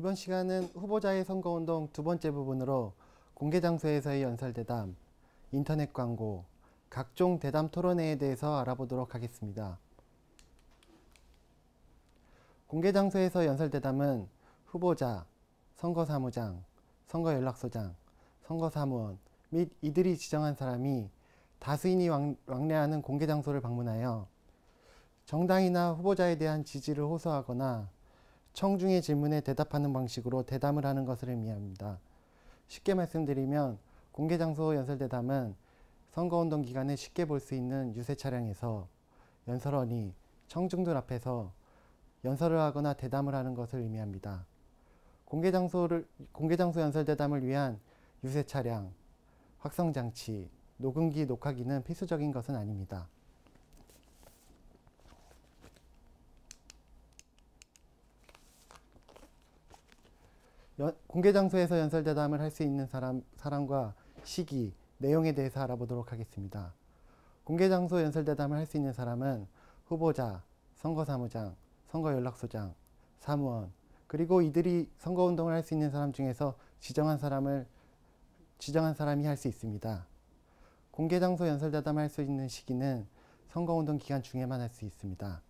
이번 시간은 후보자의 선거운동 두 번째 부분으로 공개 장소에서의 연설대담, 인터넷 광고, 각종 대담 토론회에 대해서 알아보도록 하겠습니다. 공개 장소에서 연설대담은 후보자, 선거사무장, 선거연락소장, 선거사무원 및 이들이 지정한 사람이 다수인이 왕래하는 공개 장소를 방문하여 정당이나 후보자에 대한 지지를 호소하거나 청중의 질문에 대답하는 방식으로 대담을 하는 것을 의미합니다. 쉽게 말씀드리면 공개장소 연설대담은 선거운동 기간에 쉽게 볼 수 있는 유세 차량에서 연설원이 청중들 앞에서 연설을 하거나 대담을 하는 것을 의미합니다. 공개장소를, 공개장소 연설대담을 위한 유세 차량, 확성장치, 녹음기, 녹화기는 필수적인 것은 아닙니다. 공개 장소에서 연설 대담을 할 수 있는 사람, 사람과 시기, 내용에 대해서 알아보도록 하겠습니다. 공개 장소 연설 대담을 할 수 있는 사람은 후보자, 선거사무장, 선거연락소장, 사무원, 그리고 이들이 선거운동을 할 수 있는 사람 중에서 지정한 사람을 지정한 사람이 할 수 있습니다. 공개 장소 연설 대담을 할 수 있는 시기는 선거운동 기간 중에만 할 수 있습니다.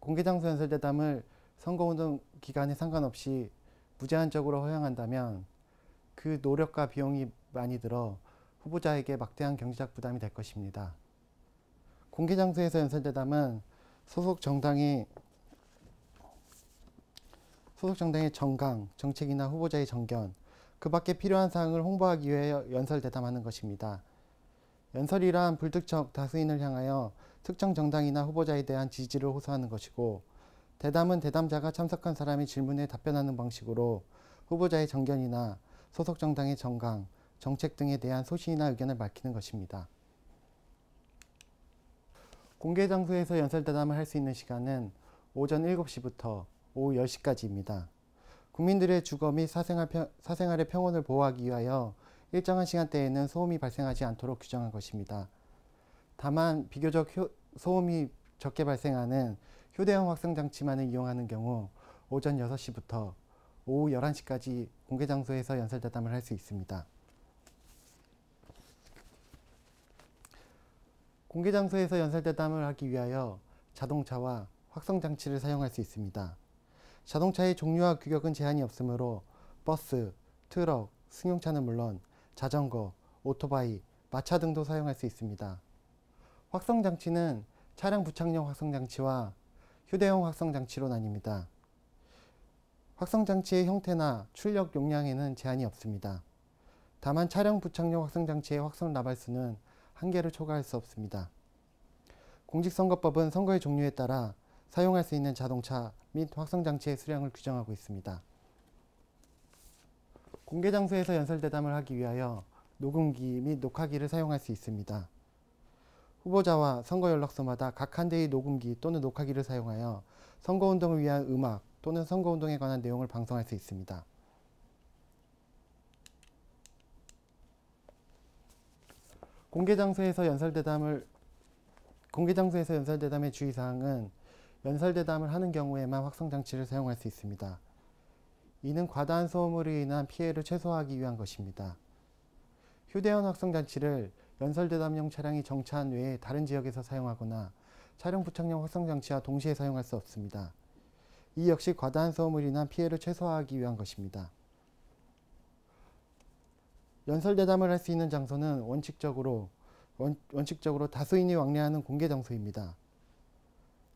공개 장소 연설 대담을 선거운동 기간에 상관없이 무제한적으로 허용한다면 그 노력과 비용이 많이 들어 후보자에게 막대한 경제적 부담이 될 것입니다. 공개 장소에서 연설대담은 소속 정당이 소속 정당의 정강, 정책이나 후보자의 정견, 그 밖에 필요한 사항을 홍보하기 위해 연설 대담하는 것입니다. 연설이란 불특정 다수인을 향하여 특정 정당이나 후보자에 대한 지지를 호소하는 것이고 대담은 대담자가 참석한 사람이 질문에 답변하는 방식으로 후보자의 정견이나 소속 정당의 정강, 정책 등에 대한 소신이나 의견을 밝히는 것입니다. 공개 장소에서 연설대담을 할 수 있는 시간은 오전 7시부터 오후 10시까지입니다. 국민들의 주거 및 사생활 평, 사생활의 평온을 보호하기 위하여 일정한 시간대에는 소음이 발생하지 않도록 규정한 것입니다. 다만 비교적 효, 소음이 적게 발생하는 휴대용 확성 장치만을 이용하는 경우 오전 6시부터 오후 11시까지 공개 장소에서 연설대담을할 수 있습니다. 공개 장소에서 연설대담을 하기 위하여 자동차와 확성 장치를 사용할 수 있습니다. 자동차의 종류와 규격은 제한이 없으므로 버스, 트럭, 승용차는 물론 자전거, 오토바이, 마차 등도 사용할 수 있습니다. 확성 장치는 차량 부착용 확성 장치와 휴대용 확성 장치로 나뉩니다. 확성 장치의 형태나 출력 용량에는 제한이 없습니다. 다만 차량 부착용 확성 장치의 확성 나발수는 한 개를 초과할 수 없습니다. 공직선거법은 선거의 종류에 따라 사용할 수 있는 자동차 및 확성 장치의 수량을 규정하고 있습니다. 공개 장소에서 연설 대담을 하기 위하여 녹음기 및 녹화기를 사용할 수 있습니다. 후보자와 선거 연락소마다 각 한 대의 녹음기 또는 녹화기를 사용하여 선거운동을 위한 음악 또는 선거운동에 관한 내용을 방송할 수 있습니다. 공개 장소에서 연설대담을 공개 장소에서 연설대담의 주의사항은 연설대담을 하는 경우에만 확성장치를 사용할 수 있습니다. 이는 과다한 소음으로 인한 피해를 최소화하기 위한 것입니다. 휴대용 확성장치를 연설대담용 차량이 정차한 외에 다른 지역에서 사용하거나 차량 부착용 확성장치와 동시에 사용할 수 없습니다. 이 역시 과다한 소음을 인한 피해를 최소화하기 위한 것입니다. 연설대담을 할 수 있는 장소는 원칙적으로, 원, 원칙적으로 다수인이 왕래하는 공개 장소입니다.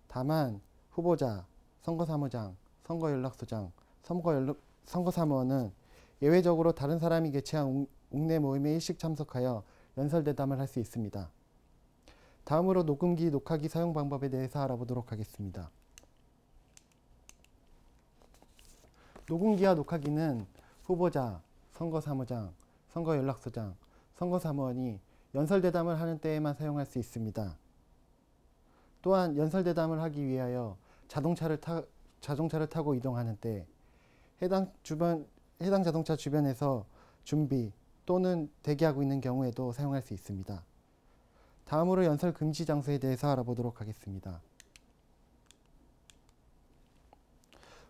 다만 후보자, 선거사무장, 선거연락소장, 선거연락, 선거사무원은 예외적으로 다른 사람이 개최한 옥내 모임에 일식 참석하여 연설 대담을 할 수 있습니다. 다음으로 녹음기 녹화기 사용 방법에 대해서 알아보도록 하겠습니다. 녹음기와 녹화기는 후보자, 선거사무장, 선거연락소장, 선거사무원이 연설대담을 하는 때에만 사용할 수 있습니다. 또한 연설대담을 하기 위하여 자동차를, 타, 자동차를 타고 이동하는 때 해당, 주변, 해당 자동차 주변에서 준비, 또는 대기하고 있는 경우에도 사용할 수 있습니다. 다음으로 연설 금지 장소에 대해서 알아보도록 하겠습니다.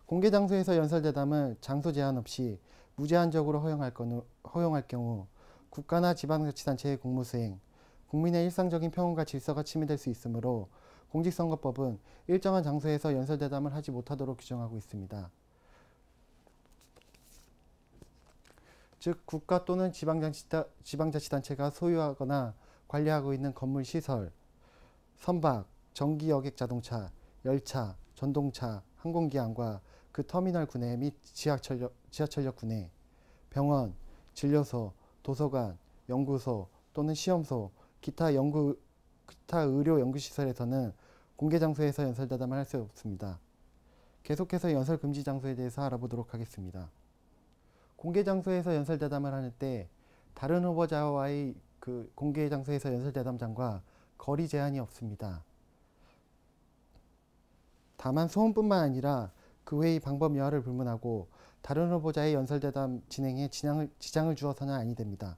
공개 장소에서 연설 대담을 장소 제한 없이 무제한적으로 허용할, 건, 허용할 경우 국가나 지방자치단체의 공무수행, 국민의 일상적인 평온과 질서가 침해될 수 있으므로 공직선거법은 일정한 장소에서 연설 대담을 하지 못하도록 규정하고 있습니다. 즉 국가 또는 지방자치단체가 소유하거나 관리하고 있는 건물 시설, 선박, 전기 여객 자동차, 열차, 전동차, 항공기항과 그 터미널 구내 및 지하철역, 지하철역 구내, 병원, 진료소, 도서관, 연구소 또는 시험소, 기타 연구 기타 의료 연구시설에서는 공개 장소에서 연설 대담을 할 수 없습니다. 계속해서 연설 금지 장소에 대해서 알아보도록 하겠습니다. 공개 장소에서 연설 대담을 하는 때 다른 후보자와의 그 공개 장소에서 연설 대담장과 거리 제한이 없습니다. 다만 소음뿐만 아니라 그 외의 방법 여하를 불문하고 다른 후보자의 연설 대담 진행에 지장을, 지장을 주어서는 아니 됩니다.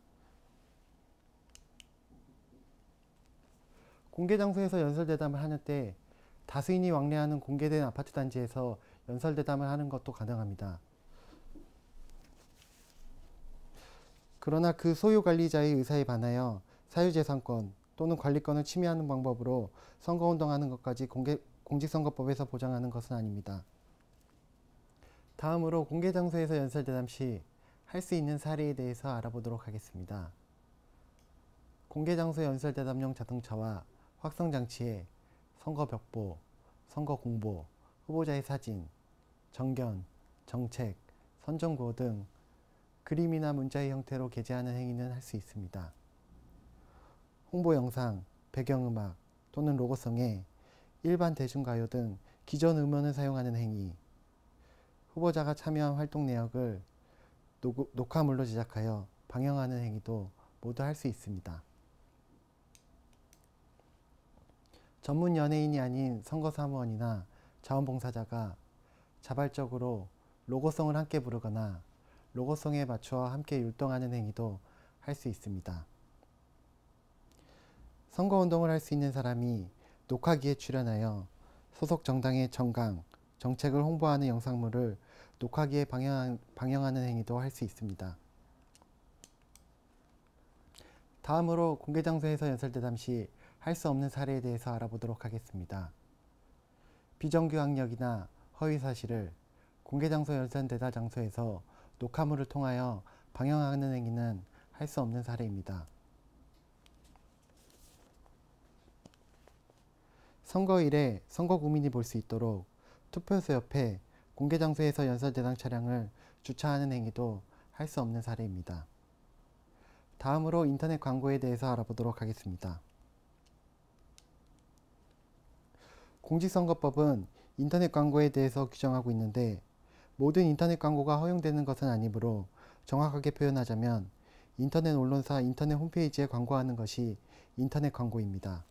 공개 장소에서 연설 대담을 하는 때 다수인이 왕래하는 공개된 아파트 단지에서 연설 대담을 하는 것도 가능합니다. 그러나 그 소유 관리자의 의사에 반하여 사유재산권 또는 관리권을 침해하는 방법으로 선거운동하는 것까지 공개, 공직선거법에서 보장하는 것은 아닙니다. 다음으로 공개장소에서 연설대담 시할 수 있는 사례에 대해서 알아보도록 하겠습니다. 공개장소 연설대담용 자동차와 확성장치에 선거벽보, 선거공보, 후보자의 사진, 정견, 정책, 선전구호 등 그림이나 문자의 형태로 게재하는 행위는 할 수 있습니다. 홍보 영상, 배경음악 또는 로고성에 일반 대중가요 등 기존 음원을 사용하는 행위, 후보자가 참여한 활동 내역을 녹, 녹화물로 제작하여 방영하는 행위도 모두 할 수 있습니다. 전문 연예인이 아닌 선거사무원이나 자원봉사자가 자발적으로 로고성을 함께 부르거나 로고성에 맞추어 함께 율동하는 행위도 할 수 있습니다. 선거운동을 할 수 있는 사람이 녹화기에 출연하여 소속 정당의 정강, 정책을 홍보하는 영상물을 녹화기에 방영, 방영하는 행위도 할 수 있습니다. 다음으로 공개장소에서 연설대담 시 할 수 없는 사례에 대해서 알아보도록 하겠습니다. 비정규 학력이나 허위 사실을 공개장소 연설대담 장소에서 녹화물을 통하여 방영하는 행위는 할 수 없는 사례입니다. 선거일에 선거국민이 볼 수 있도록 투표소 옆에 공개장소에서 연설대상 차량을 주차하는 행위도 할 수 없는 사례입니다. 다음으로 인터넷 광고에 대해서 알아보도록 하겠습니다. 공직선거법은 인터넷 광고에 대해서 규정하고 있는데 모든 인터넷 광고가 허용되는 것은 아니므로 정확하게 표현하자면 인터넷 언론사 인터넷 홈페이지에 광고하는 것이 인터넷 광고입니다.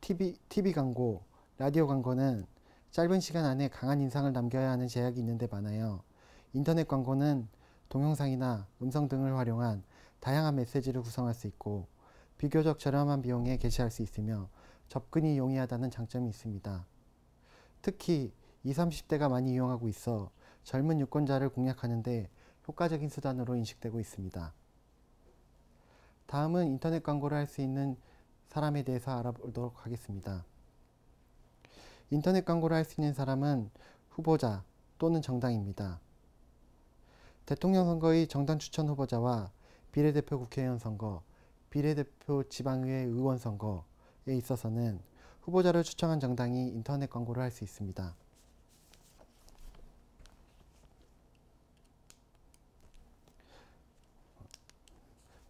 TV, TV 광고, 라디오 광고는 짧은 시간 안에 강한 인상을 남겨야 하는 제약이 있는 데 많아요. 인터넷 광고는 동영상이나 음성 등을 활용한 다양한 메시지를 구성할 수 있고 비교적 저렴한 비용에 게시할 수 있으며 접근이 용이하다는 장점이 있습니다. 특히 20, 30대가 많이 이용하고 있어 젊은 유권자를 공략하는데 효과적인 수단으로 인식되고 있습니다. 다음은 인터넷 광고를 할 수 있는 사람에 대해서 알아보도록 하겠습니다. 인터넷 광고를 할 수 있는 사람은 후보자 또는 정당입니다. 대통령 선거의 정당 추천 후보자와 비례대표 국회의원 선거, 비례대표 지방의회 의원 선거에 있어서는 후보자를 추천한 정당이 인터넷 광고를 할 수 있습니다.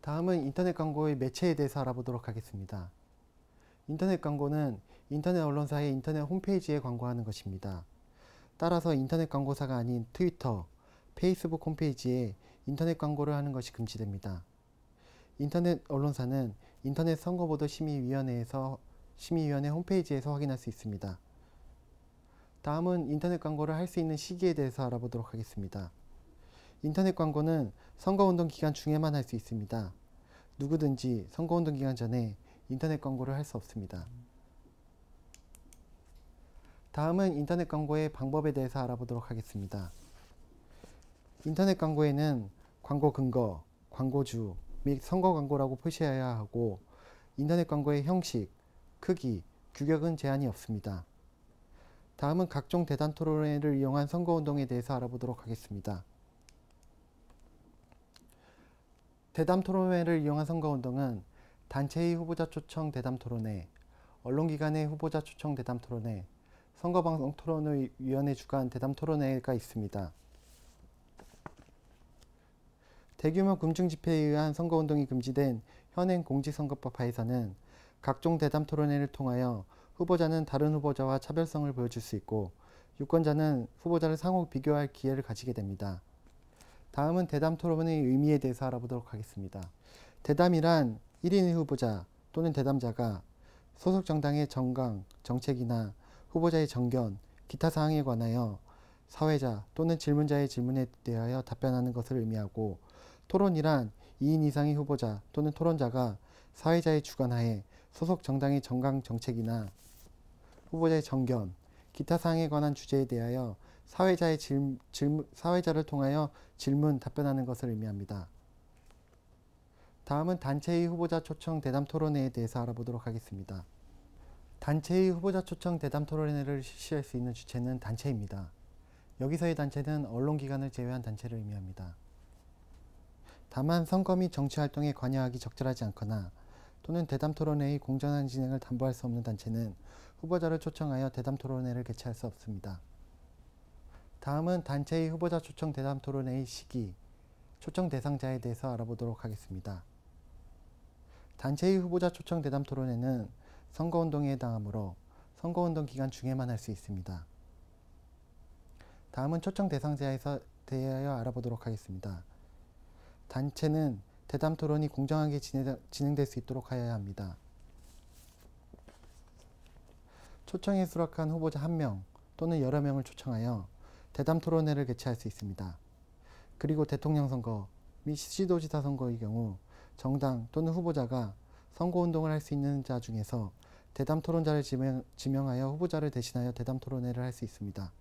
다음은 인터넷 광고의 매체에 대해서 알아보도록 하겠습니다. 인터넷 광고는 인터넷 언론사의 인터넷 홈페이지에 광고하는 것입니다. 따라서 인터넷 광고사가 아닌 트위터, 페이스북 홈페이지에 인터넷 광고를 하는 것이 금지됩니다. 인터넷 언론사는 인터넷 선거보도 심의위원회에서 심의위원회 홈페이지에서 확인할 수 있습니다. 다음은 인터넷 광고를 할 수 있는 시기에 대해서 알아보도록 하겠습니다. 인터넷 광고는 선거운동 기간 중에만 할 수 있습니다. 누구든지 선거운동 기간 전에 인터넷 광고를 할 수 없습니다. 다음은 인터넷 광고의 방법에 대해서 알아보도록 하겠습니다. 인터넷 광고에는 광고 근거, 광고주 및 선거 광고라고 표시해야 하고 인터넷 광고의 형식, 크기, 규격은 제한이 없습니다. 다음은 각종 대단 토론회를 이용한 선거운동에 대해서 알아보도록 하겠습니다. 대담 토론회를 이용한 선거운동은 단체의 후보자 초청 대담 토론회, 언론기관의 후보자 초청 대담 토론회, 선거방송 토론위원회 회 주관 대담 토론회가 있습니다. 대규모 금중 집회에 의한 선거운동이 금지된 현행 공직선거법 하에서는 각종 대담 토론회를 통하여 후보자는 다른 후보자와 차별성을 보여줄 수 있고 유권자는 후보자를 상호 비교할 기회를 가지게 됩니다. 다음은 대담 토론의 의미에 대해서 알아보도록 하겠습니다. 대담이란 1인 후보자 또는 대담자가 소속 정당의 정강, 정책이나 후보자의 정견, 기타 사항에 관하여 사회자 또는 질문자의 질문에 대하여 답변하는 것을 의미하고 토론이란 2인 이상의 후보자 또는 토론자가 사회자의 주관하에 소속 정당의 정강 정책이나 후보자의 정견, 기타 사항에 관한 주제에 대하여 사회자의 질, 질문, 사회자를 통하여 질문, 답변하는 것을 의미합니다. 다음은 단체의 후보자 초청 대담 토론회에 대해서 알아보도록 하겠습니다. 단체의 후보자 초청 대담 토론회를 실시할 수 있는 주체는 단체입니다. 여기서의 단체는 언론기관을 제외한 단체를 의미합니다. 다만 선거 및 정치활동에 관여하기 적절하지 않거나 또는 대담 토론회의 공정한 진행을 담보할 수 없는 단체는 후보자를 초청하여 대담 토론회를 개최할 수 없습니다. 다음은 단체의 후보자 초청 대담 토론회의 시기, 초청 대상자에 대해서 알아보도록 하겠습니다. 단체의 후보자 초청 대담 토론회는 선거운동에 해당하므로 선거운동 기간 중에만 할 수 있습니다. 다음은 초청 대상자에 대하여 알아보도록 하겠습니다. 단체는 대담 토론이 공정하게 진행될 수 있도록 하여야 합니다. 초청에 수락한 후보자 1명 또는 여러 명을 초청하여 대담 토론회를 개최할 수 있습니다. 그리고 대통령 선거 및 시도지사 선거의 경우 정당 또는 후보자가 선거운동을 할 수 있는 자 중에서 대담 토론자를 지명, 하여 후보자를 대신하여 대담 토론회를 할 수 있습니다.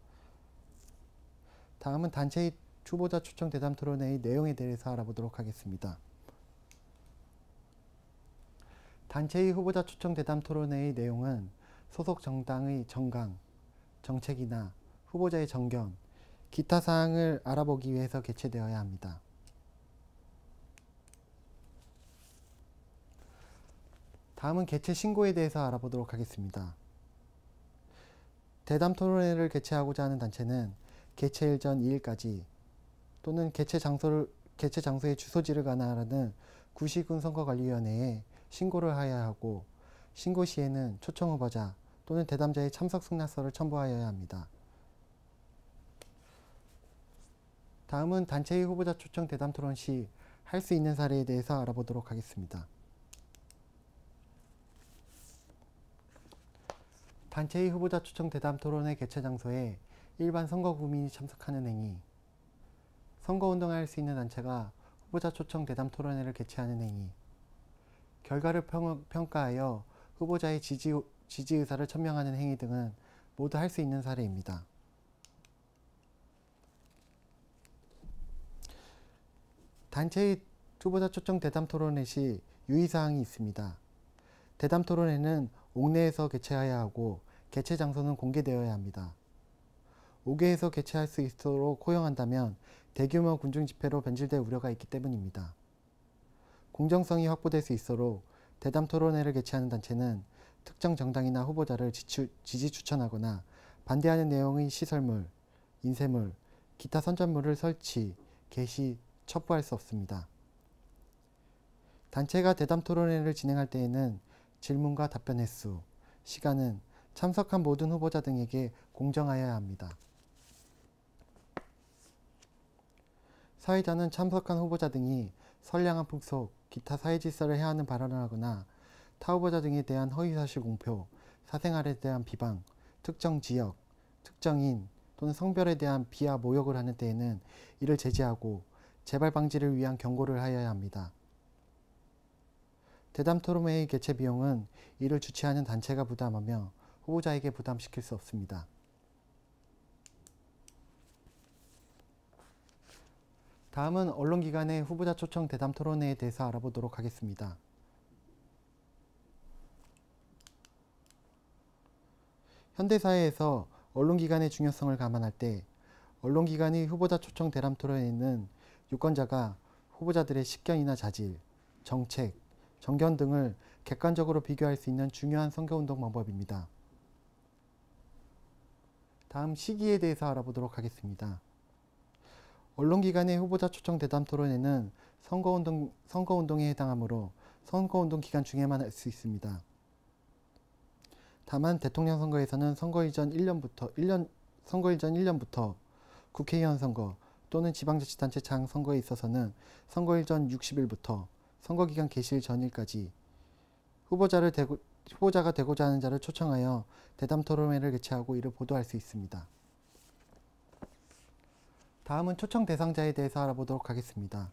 다음은 단체의 후보자 초청 대담 토론회의 내용에 대해서 알아보도록 하겠습니다. 단체의 후보자 초청 대담 토론회의 내용은 소속 정당의 정강, 정책이나 후보자의 정견, 기타 사항을 알아보기 위해서 개최되어야 합니다. 다음은 개최 신고에 대해서 알아보도록 하겠습니다. 대담 토론회를 개최하고자 하는 단체는 개최일 전 2일까지 또는 개최 장소를 개최 장소의 주소지를 관할하는 구시군 선거관리위원회에 신고를 하여야 하고 신고 시에는 초청 후보자 또는 대담자의 참석 승낙서를 첨부하여야 합니다. 다음은 단체의 후보자 초청 대담 토론 시 할 수 있는 사례에 대해서 알아보도록 하겠습니다. 단체의 후보자 초청 대담 토론의 개최 장소에 일반 선거 구민이 참석하는 행위 선거운동을 할 수 있는 단체가 후보자 초청 대담 토론회를 개최하는 행위 결과를 평, 평가하여 후보자의 지지, 지지 의사를 천명하는 행위 등은 모두 할 수 있는 사례입니다. 단체의 초보자 초청 대담 토론회 시 유의사항이 있습니다. 대담 토론회는 옥내에서 개최해야 하고 개최 장소는 공개되어야 합니다. 옥외에서 개최할 수 있도록 허용한다면 대규모 군중 집회로 변질될 우려가 있기 때문입니다. 공정성이 확보될 수 있도록 대담 토론회를 개최하는 단체는 특정 정당이나 후보자를 지추, 지지 추천하거나 반대하는 내용의 시설물, 인쇄물, 기타 선전물을 설치, 게시, 첩부할 수 없습니다. 단체가 대담 토론회를 진행할 때에는 질문과 답변 횟수, 시간은 참석한 모든 후보자 등에게 공정하여야 합니다. 사회자는 참석한 후보자 등이 선량한 풍속, 기타 사회 질서를 해하는 발언을 하거나 타 후보자 등에 대한 허위사실 공표, 사생활에 대한 비방, 특정 지역, 특정인 또는 성별에 대한 비하 모욕을 하는 때에는 이를 제재하고 재발 방지를 위한 경고를 하여야 합니다. 대담 토론회의 개최 비용은 이를 주최하는 단체가 부담하며 후보자에게 부담시킬 수 없습니다. 다음은 언론기관의 후보자 초청 대담 토론회에 대해서 알아보도록 하겠습니다. 현대사회에서 언론기관의 중요성을 감안할 때 언론기관의 후보자 초청 대담 토론회는 유권자가 후보자들의 식견이나 자질, 정책, 정견 등을 객관적으로 비교할 수 있는 중요한 선거운동 방법입니다. 다음 시기에 대해서 알아보도록 하겠습니다. 언론기관의 후보자 초청 대담 토론회는 선거운동, 선거운동에 해당하므로 선거운동 기간 중에만 할 수 있습니다. 다만 대통령 선거에서는 선거일 전 1년부터 1년 선거일 전 1년부터 국회의원 선거, 또는 지방자치단체 장 선거에 있어서는 선거일 전 60일부터 선거기간 개시일 전일까지 후보자를 되고, 후보자가 되고자 하는 자를 초청하여 대담 토론회를 개최하고 이를 보도할 수 있습니다. 다음은 초청 대상자에 대해서 알아보도록 하겠습니다.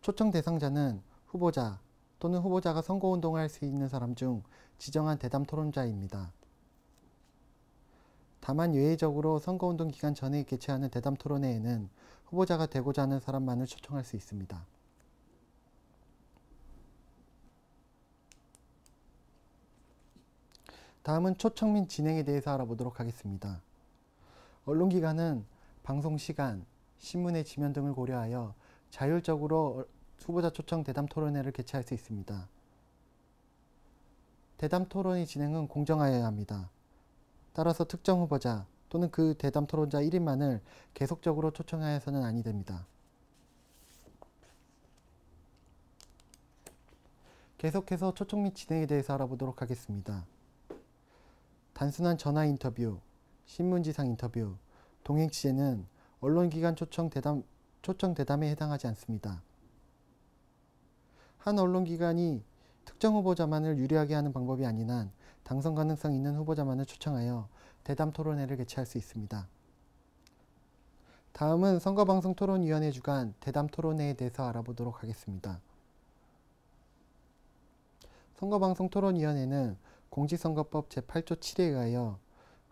초청 대상자는 후보자 또는 후보자가 선거운동을 할 수 있는 사람 중 지정한 대담 토론자입니다. 다만 예외적으로 선거운동 기간 전에 개최하는 대담 토론회에는 후보자가 되고자 하는 사람만을 초청할 수 있습니다. 다음은 초청 및 진행에 대해서 알아보도록 하겠습니다. 언론기관은 방송시간, 신문의 지면 등을 고려하여 자율적으로 어, 후보자 초청 대담 토론회를 개최할 수 있습니다. 대담 토론의 진행은 공정하여야 합니다. 따라서 특정 후보자 또는 그 대담 토론자 1인만을 계속적으로 초청하여서는 아니 됩니다. 계속해서 초청 및 진행에 대해서 알아보도록 하겠습니다. 단순한 전화 인터뷰, 신문지상 인터뷰, 동행 취재는 언론기관 초청 대담, 초청 대담에 해당하지 않습니다. 한 언론기관이 특정 후보자만을 유리하게 하는 방법이 아닌 한 당선 가능성 있는 후보자만을 초청하여 대담 토론회를 개최할 수 있습니다. 다음은 선거방송토론위원회 주간 대담 토론회에 대해서 알아보도록 하겠습니다. 선거방송토론위원회는 공직선거법 제8조 7에 의하여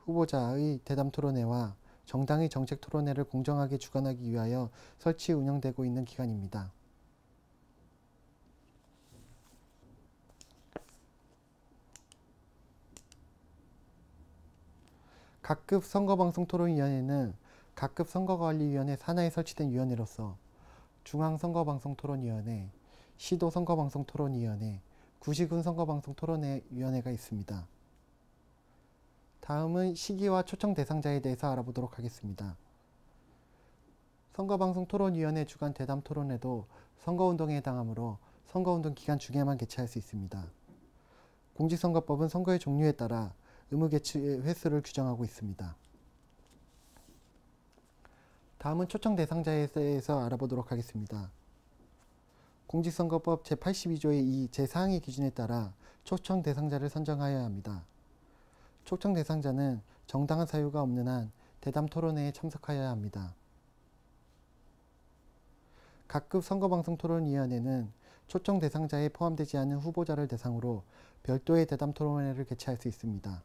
후보자의 대담 토론회와 정당의 정책 토론회를 공정하게 주관하기 위하여 설치 운영되고 있는 기관입니다. 각급 선거방송토론위원회는 각급 선거관리위원회 산하에 설치된 위원회로서 중앙선거방송토론위원회, 시도선거방송토론위원회, 구시군 선거방송토론위원회가 있습니다. 다음은 시기와 초청 대상자에 대해서 알아보도록 하겠습니다. 선거방송토론위원회 주간 대담 토론회도 선거운동에 해당하므로 선거운동 기간 중에만 개최할 수 있습니다. 공직선거법은 선거의 종류에 따라 의무 개최 횟수를 규정하고 있습니다. 다음은 초청 대상자에 대해서 알아보도록 하겠습니다. 공직선거법 제82조의 2 제4항의 기준에 따라 초청 대상자를 선정하여야 합니다. 초청 대상자는 정당한 사유가 없는 한 대담 토론회에 참석하여야 합니다. 각급 선거방송 토론위원회는 초청 대상자에 포함되지 않은 후보자를 대상으로 별도의 대담 토론회를 개최할 수 있습니다.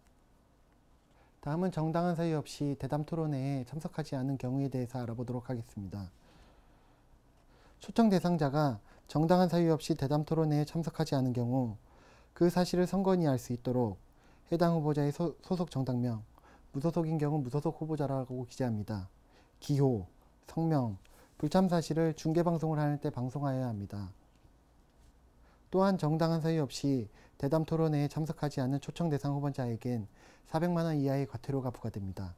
다음은 정당한 사유 없이 대담 토론회에 참석하지 않은 경우에 대해서 알아보도록 하겠습니다. 초청 대상자가 정당한 사유 없이 대담 토론회에 참석하지 않은 경우 그 사실을 선관위 알수 있도록 해당 후보자의 소, 속 정당명, 무소속인 경우 무소속 후보자라고 기재합니다. 기호, 성명, 불참 사실을 중계방송을 하는 때 방송하여야 합니다. 또한 정당한 사유 없이 대담 토론회에 참석하지 않은 초청 대상 후보자에겐 400만 원 이하의 과태료가 부과됩니다.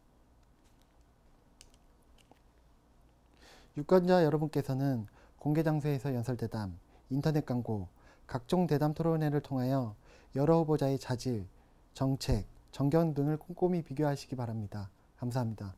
유권자 여러분께서는 공개 장소에서 연설 대담, 인터넷 광고, 각종 대담 토론회를 통하여 여러 후보자의 자질, 정책, 정견 등을 꼼꼼히 비교하시기 바랍니다. 감사합니다.